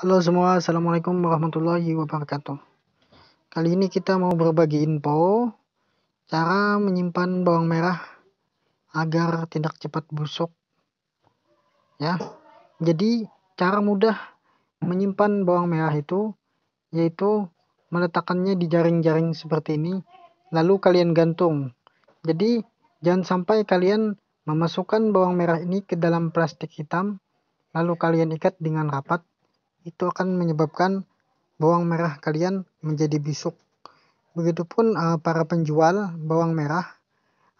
Halo semua, Assalamualaikum warahmatullahi wabarakatuh. Kali ini kita mau berbagi info cara menyimpan bawang merah agar tidak cepat busuk. Ya, jadi cara mudah menyimpan bawang merah itu yaitu meletakkannya di jaring-jaring seperti ini, lalu kalian gantung. Jadi jangan sampai kalian memasukkan bawang merah ini ke dalam plastik hitam, lalu kalian ikat dengan rapat itu akan menyebabkan bawang merah kalian menjadi busuk. Begitupun uh, para penjual bawang merah,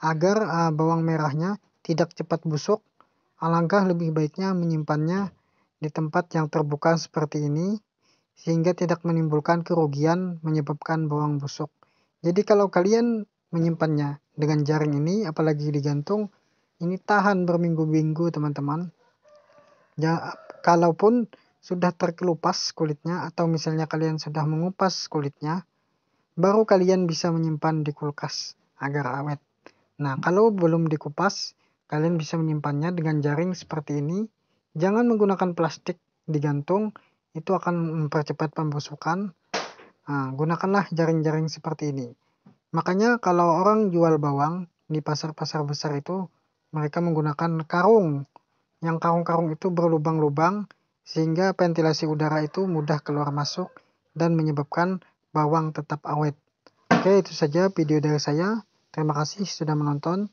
agar uh, bawang merahnya tidak cepat busuk, alangkah lebih baiknya menyimpannya di tempat yang terbuka seperti ini, sehingga tidak menimbulkan kerugian menyebabkan bawang busuk. Jadi kalau kalian menyimpannya dengan jaring ini, apalagi digantung, ini tahan berminggu-minggu teman-teman. Ya, kalaupun sudah terkelupas kulitnya atau misalnya kalian sudah mengupas kulitnya, baru kalian bisa menyimpan di kulkas agar awet. Nah, kalau belum dikupas, kalian bisa menyimpannya dengan jaring seperti ini. Jangan menggunakan plastik digantung, itu akan mempercepat pembusukan. Nah, gunakanlah jaring-jaring seperti ini. Makanya kalau orang jual bawang di pasar-pasar besar itu, mereka menggunakan karung. Yang karung-karung itu berlubang-lubang, sehingga ventilasi udara itu mudah keluar masuk dan menyebabkan bawang tetap awet. Oke, itu saja video dari saya. Terima kasih sudah menonton.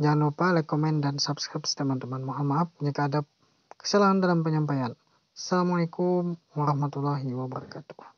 Jangan lupa like, komen, dan subscribe teman-teman. Mohon maaf jika ada kesalahan dalam penyampaian. Assalamualaikum warahmatullahi wabarakatuh.